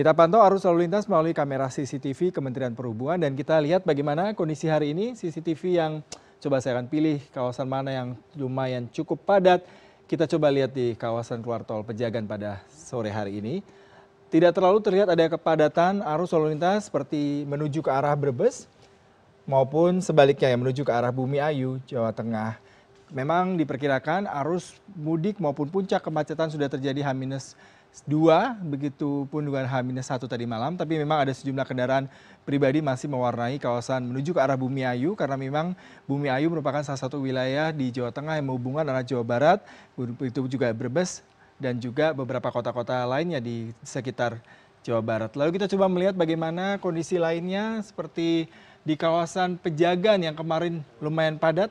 Kita pantau arus lalu lintas melalui kamera CCTV Kementerian Perhubungan dan kita lihat bagaimana kondisi hari ini CCTV yang coba saya akan pilih kawasan mana yang lumayan cukup padat. Kita coba lihat di kawasan keluar tol Pejagan pada sore hari ini. Tidak terlalu terlihat ada kepadatan arus lalu lintas seperti menuju ke arah Brebes maupun sebaliknya yang menuju ke arah Bumi Ayu, Jawa Tengah. Memang diperkirakan arus mudik maupun puncak kemacetan sudah terjadi H- dua begitu pun dengan h satu tadi malam tapi memang ada sejumlah kendaraan pribadi masih mewarnai kawasan menuju ke arah Bumi Ayu karena memang Bumi Ayu merupakan salah satu wilayah di Jawa Tengah yang menghubungkan arah Jawa Barat itu juga Brebes dan juga beberapa kota-kota lainnya di sekitar Jawa Barat. Lalu kita coba melihat bagaimana kondisi lainnya seperti di kawasan Pejagan yang kemarin lumayan padat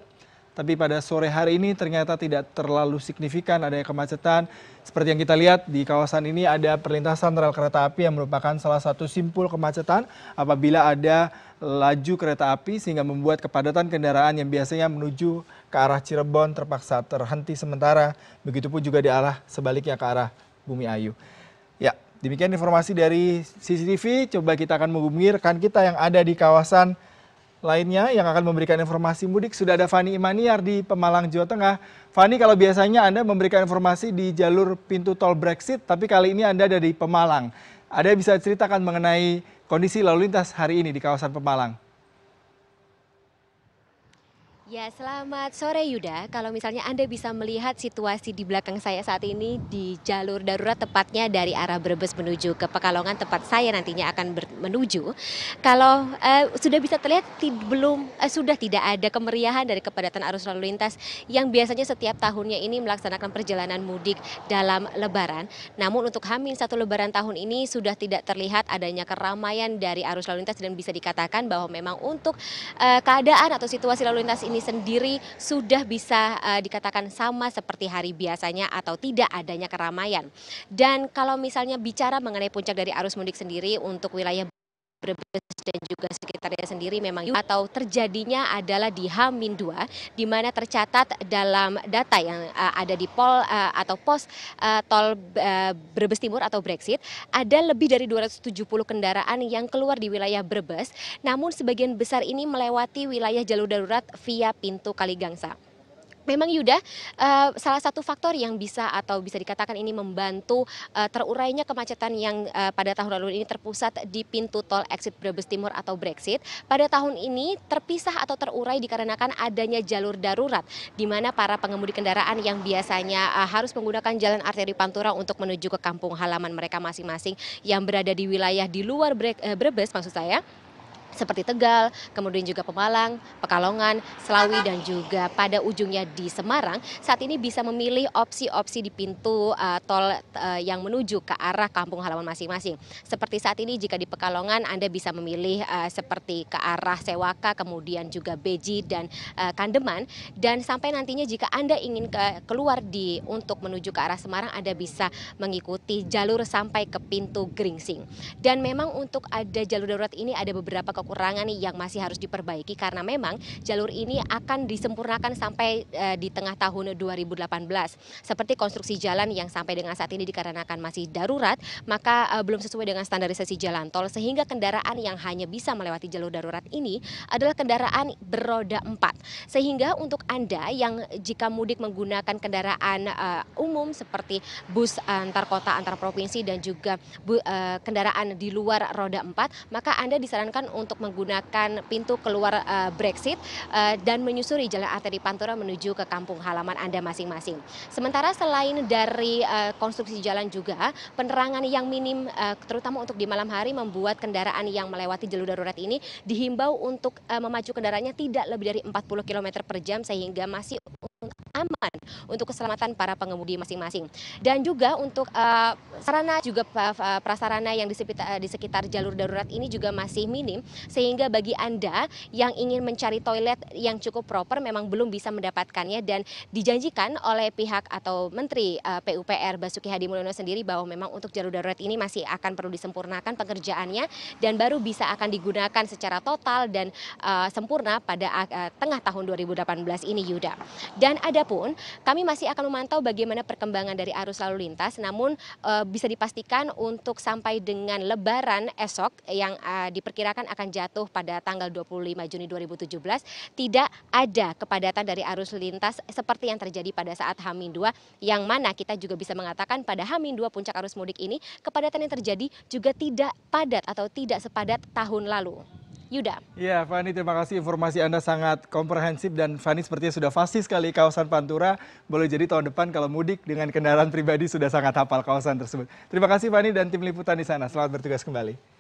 tapi pada sore hari ini ternyata tidak terlalu signifikan adanya kemacetan. Seperti yang kita lihat di kawasan ini ada perlintasan rel kereta api yang merupakan salah satu simpul kemacetan apabila ada laju kereta api sehingga membuat kepadatan kendaraan yang biasanya menuju ke arah Cirebon terpaksa terhenti sementara. Begitupun juga di arah sebaliknya ke arah Bumi Ayu. Ya, demikian informasi dari CCTV. Coba kita akan menghubungi rekan kita yang ada di kawasan lainnya yang akan memberikan informasi mudik sudah ada Fani Imaniar di Pemalang, Jawa Tengah. Fani, kalau biasanya Anda memberikan informasi di jalur pintu tol Brexit, tapi kali ini Anda ada di Pemalang. Ada yang bisa ceritakan mengenai kondisi lalu lintas hari ini di kawasan Pemalang? Ya, selamat sore Yuda. Kalau misalnya Anda bisa melihat situasi di belakang saya saat ini di jalur darurat tepatnya dari arah Brebes menuju ke Pekalongan tempat saya nantinya akan menuju. Kalau eh, sudah bisa terlihat belum eh, sudah tidak ada kemeriahan dari kepadatan arus lalu lintas yang biasanya setiap tahunnya ini melaksanakan perjalanan mudik dalam lebaran. Namun untuk Hamin satu lebaran tahun ini sudah tidak terlihat adanya keramaian dari arus lalu lintas dan bisa dikatakan bahwa memang untuk eh, keadaan atau situasi lalu lintas ini ini sendiri sudah bisa eh, dikatakan sama seperti hari biasanya atau tidak adanya keramaian dan kalau misalnya bicara mengenai puncak dari arus mudik sendiri untuk wilayah Brebes dan juga sekitarnya sendiri memang atau terjadinya adalah di H-2 di mana tercatat dalam data yang uh, ada di pol uh, atau pos uh, tol uh, Brebes Timur atau Brexit ada lebih dari 270 kendaraan yang keluar di wilayah Brebes namun sebagian besar ini melewati wilayah jalur darurat via pintu Kaligangsa. Memang Yuda, eh, salah satu faktor yang bisa atau bisa dikatakan ini membantu uh, terurainya kemacetan yang eh, pada tahun lalu ini terpusat di pintu tol exit Brebes Timur atau Brexit. Pada tahun ini terpisah atau terurai dikarenakan adanya jalur darurat di mana para pengemudi kendaraan yang biasanya harus menggunakan jalan arteri Pantura untuk menuju ke kampung halaman mereka masing-masing yang berada di wilayah di luar Brebes maksud saya seperti Tegal, kemudian juga Pemalang, Pekalongan, Selawi dan juga pada ujungnya di Semarang saat ini bisa memilih opsi-opsi di pintu uh, tol uh, yang menuju ke arah kampung halaman masing-masing. Seperti saat ini jika di Pekalongan Anda bisa memilih uh, seperti ke arah Sewaka, kemudian juga Beji dan uh, Kandeman dan sampai nantinya jika Anda ingin ke, keluar di untuk menuju ke arah Semarang Anda bisa mengikuti jalur sampai ke pintu Gringsing. Dan memang untuk ada jalur darurat ini ada beberapa kekurangan yang masih harus diperbaiki karena memang jalur ini akan disempurnakan sampai eh, di tengah tahun 2018. Seperti konstruksi jalan yang sampai dengan saat ini dikarenakan masih darurat, maka eh, belum sesuai dengan standarisasi jalan tol sehingga kendaraan yang hanya bisa melewati jalur darurat ini adalah kendaraan beroda 4. Sehingga untuk Anda yang jika mudik menggunakan kendaraan eh, umum seperti bus antar kota antar provinsi dan juga bu, kendaraan di luar roda 4, maka Anda disarankan untuk untuk menggunakan pintu keluar eh, Brexit eh, dan menyusuri jalan arteri Pantura menuju ke kampung halaman Anda masing-masing. Sementara selain dari eh, konstruksi jalan juga, penerangan yang minim terutama untuk di malam hari membuat kendaraan yang melewati jalur darurat ini dihimbau untuk memacu kendaraannya tidak lebih dari 40 km per jam sehingga masih aman untuk keselamatan para pengemudi masing-masing. Dan juga untuk uh, sarana juga uh, prasarana yang di sekitar, di sekitar jalur darurat ini juga masih minim sehingga bagi Anda yang ingin mencari toilet yang cukup proper memang belum bisa mendapatkannya dan dijanjikan oleh pihak atau Menteri uh, PUPR Basuki Hadi Mulyono sendiri bahwa memang untuk jalur darurat ini masih akan perlu disempurnakan pekerjaannya dan baru bisa akan digunakan secara total dan uh, sempurna pada uh, tengah tahun 2018 ini Yuda. Dan ada pun kami masih akan memantau bagaimana perkembangan dari arus lalu lintas. Namun eh, bisa dipastikan untuk sampai dengan lebaran esok yang eh, diperkirakan akan jatuh pada tanggal 25 Juni 2017 tidak ada kepadatan dari arus lintas seperti yang terjadi pada saat Hamin 2 yang mana kita juga bisa mengatakan pada Hamin 2 puncak arus mudik ini kepadatan yang terjadi juga tidak padat atau tidak sepadat tahun lalu. Yuda. Ya, Fani terima kasih informasi Anda sangat komprehensif dan Fani sepertinya sudah fasih sekali kawasan Pantura. Boleh jadi tahun depan kalau mudik dengan kendaraan pribadi sudah sangat hafal kawasan tersebut. Terima kasih Fani dan tim liputan di sana. Selamat bertugas kembali.